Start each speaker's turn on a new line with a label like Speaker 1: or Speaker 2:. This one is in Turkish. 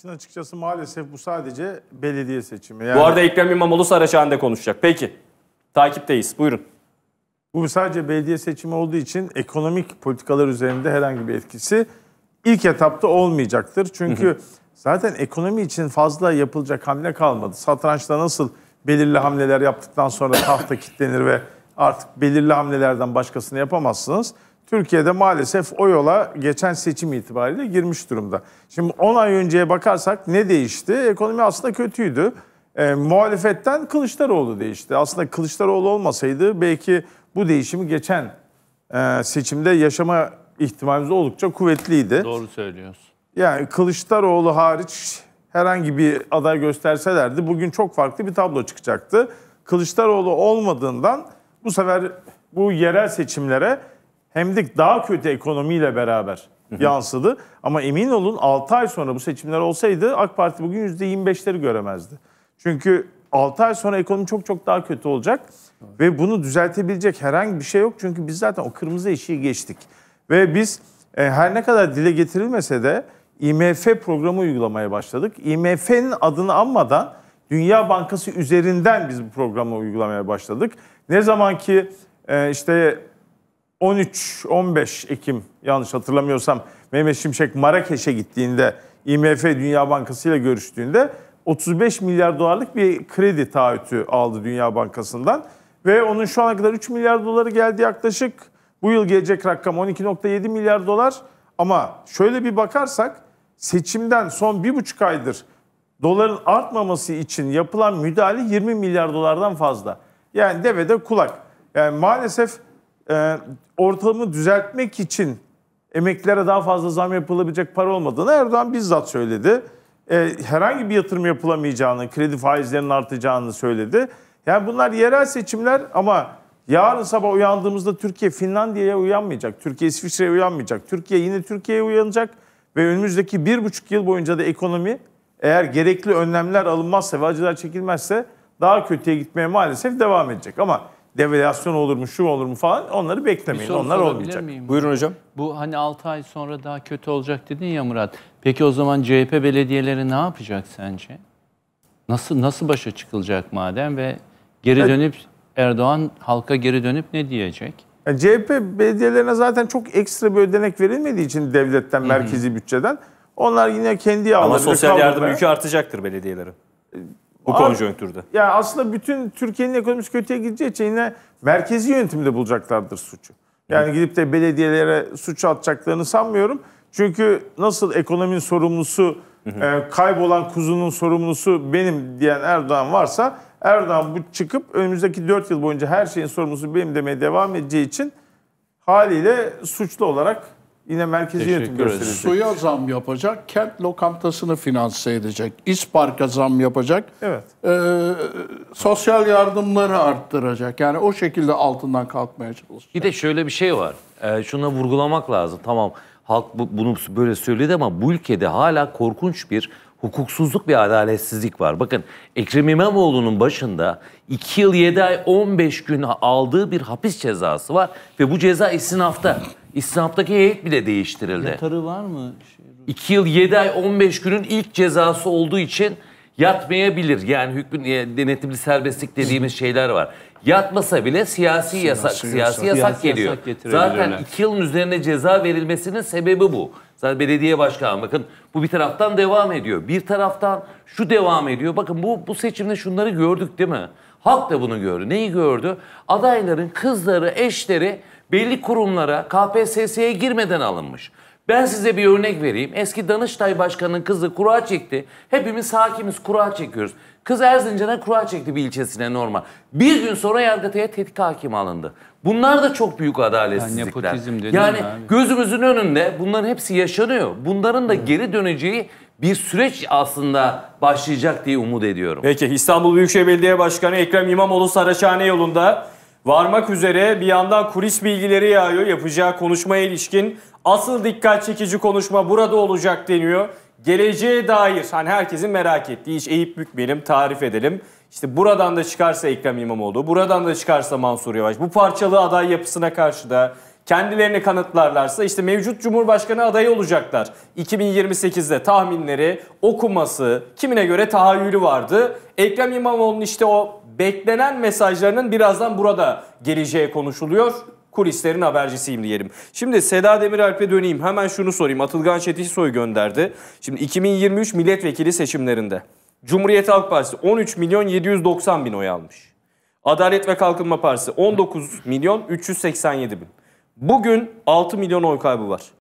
Speaker 1: İşin açıkçası maalesef bu sadece belediye seçimi. Yani... Bu arada Ekrem
Speaker 2: İmamoğlu Saraçhane'de konuşacak. Peki. Takipteyiz.
Speaker 1: Buyurun. Bu sadece belediye seçimi olduğu için ekonomik politikalar üzerinde herhangi bir etkisi ilk etapta olmayacaktır. Çünkü zaten ekonomi için fazla yapılacak hamle kalmadı. Satrançta nasıl belirli hamleler yaptıktan sonra tahta kilitlenir ve artık belirli hamlelerden başkasını yapamazsınız. Türkiye'de maalesef o yola geçen seçim itibariyle girmiş durumda. Şimdi 10 ay önceye bakarsak ne değişti? Ekonomi aslında kötüydü. E, muhalefetten Kılıçdaroğlu değişti. Aslında Kılıçdaroğlu olmasaydı belki bu değişimi geçen e, seçimde yaşama ihtimalimiz oldukça kuvvetliydi. Doğru söylüyorsun. Yani Kılıçdaroğlu hariç herhangi bir aday gösterselerdi bugün çok farklı bir tablo çıkacaktı. Kılıçdaroğlu olmadığından bu sefer bu yerel seçimlere hem de daha kötü ekonomiyle beraber yansıdı. Ama emin olun 6 ay sonra bu seçimler olsaydı AK Parti bugün %25'leri göremezdi. Çünkü 6 ay sonra ekonomi çok çok daha kötü olacak. Ve bunu düzeltebilecek herhangi bir şey yok. Çünkü biz zaten o kırmızı eşiği geçtik. Ve biz e, her ne kadar dile getirilmese de IMF programı uygulamaya başladık. IMF'nin adını anmadan Dünya Bankası üzerinden biz bu programı uygulamaya başladık. Ne zaman ki e, işte 13-15 Ekim yanlış hatırlamıyorsam Mehmet Şimşek Marrakeş'e gittiğinde IMF Dünya Bankası ile görüştüğünde 35 milyar dolarlık bir kredi taahhütü aldı Dünya Bankası'ndan. Ve onun şu ana kadar 3 milyar doları geldi yaklaşık. Bu yıl gelecek rakam 12.7 milyar dolar. Ama şöyle bir bakarsak seçimden son bir buçuk aydır doların artmaması için yapılan müdahale 20 milyar dolardan fazla. Yani devede kulak. Yani maalesef e, ortamı düzeltmek için emeklilere daha fazla zam yapılabilecek para olmadığını Erdoğan bizzat söyledi. E, herhangi bir yatırım yapılamayacağını, kredi faizlerinin artacağını söyledi. Yani bunlar yerel seçimler ama yarın sabah uyandığımızda Türkiye Finlandiya'ya uyanmayacak, Türkiye İsviçre'ye uyanmayacak, Türkiye yine Türkiye'ye uyanacak ve önümüzdeki bir buçuk yıl boyunca da ekonomi eğer gerekli önlemler alınmazsa ve acılar çekilmezse daha kötüye gitmeye maalesef devam edecek. Ama devalüasyon olur mu, şu olur mu falan onları beklemeyin. Onlar olmayacak. Miyim? Buyurun hocam.
Speaker 3: Bu hani 6 ay sonra daha kötü olacak dedin ya Murat. Peki o zaman CHP belediyeleri ne yapacak sence? Nasıl nasıl başa çıkılacak madem ve geri dönüp Erdoğan halka geri dönüp ne diyecek?
Speaker 1: Yani CHP belediyelerine zaten çok ekstra bir ödenek verilmediği için devletten, Hı-hı. merkezi bütçeden onlar yine kendi alabilir. Ama sosyal yardım yükü
Speaker 2: artacaktır belediyelerin. E, bu konjonktürde.
Speaker 1: Ya aslında bütün Türkiye'nin ekonomisi kötüye gideceği için yine merkezi yönetimde bulacaklardır suçu. Yani evet. gidip de belediyelere suç atacaklarını sanmıyorum. Çünkü nasıl ekonominin sorumlusu, E, kaybolan kuzunun sorumlusu benim diyen Erdoğan varsa Erdoğan bu çıkıp önümüzdeki 4 yıl boyunca her şeyin sorumlusu benim demeye devam edeceği için haliyle suçlu olarak Yine merkezi Teşekkür gösterecek. Suya zam yapacak, kent lokantasını finanse edecek, İspark'a zam yapacak, evet. e, sosyal yardımları arttıracak. Yani o şekilde altından kalkmaya çalışacak.
Speaker 3: Bir de şöyle bir şey var. E, şunu vurgulamak lazım. Tamam halk bu, bunu böyle söyledi ama bu ülkede hala korkunç bir hukuksuzluk bir adaletsizlik var. Bakın Ekrem İmamoğlu'nun başında 2 yıl 7 ay 15 gün aldığı bir hapis cezası var ve bu ceza istinafta. İstinaptaki heyet bile değiştirildi. Yatarı var mı? Şey, 2 yıl 7 ay 15 günün ilk cezası olduğu için yatmayabilir. Yani hükmün e, denetimli serbestlik dediğimiz şeyler var. Yatmasa bile siyasi yasak siyasi, siyasi yasak, geliyor. Zaten 2 yılın üzerine ceza verilmesinin sebebi bu. Zaten belediye başkanı bakın bu bir taraftan devam ediyor. Bir taraftan şu devam ediyor. Bakın bu bu seçimde şunları gördük değil mi? Halk da bunu gördü. Neyi gördü? Adayların kızları, eşleri belli kurumlara KPSS'ye girmeden alınmış. Ben size bir örnek vereyim. Eski Danıştay Başkanı'nın kızı kura çekti. Hepimiz hakimiz kura çekiyoruz. Kız Erzincan'a kura çekti bir ilçesine normal. Bir gün sonra Yargıtay'a tetik hakim alındı. Bunlar da çok büyük adaletsizlikler. Yani, yani gözümüzün önünde bunların hepsi yaşanıyor. Bunların da geri döneceği bir süreç
Speaker 2: aslında başlayacak diye umut ediyorum. Peki İstanbul Büyükşehir Belediye Başkanı Ekrem İmamoğlu Saraçhane yolunda varmak üzere bir yandan kulis bilgileri yağıyor yapacağı konuşmaya ilişkin. Asıl dikkat çekici konuşma burada olacak deniyor. Geleceğe dair hani herkesin merak ettiği hiç eğip bükmeyelim tarif edelim. İşte buradan da çıkarsa Ekrem İmamoğlu, buradan da çıkarsa Mansur Yavaş. Bu parçalı aday yapısına karşı da kendilerini kanıtlarlarsa işte mevcut Cumhurbaşkanı adayı olacaklar. 2028'de tahminleri, okuması, kimine göre tahayyülü vardı. Ekrem İmamoğlu'nun işte o beklenen mesajlarının birazdan burada geleceği konuşuluyor. Kulislerin habercisiyim diyelim. Şimdi Seda Demiralp'e döneyim. Hemen şunu sorayım. Atılgan Çetisoy gönderdi. Şimdi 2023 milletvekili seçimlerinde Cumhuriyet Halk Partisi 13 milyon 790 bin oy almış. Adalet ve Kalkınma Partisi 19 milyon 387 bin. Bugün 6 milyon oy kaybı var.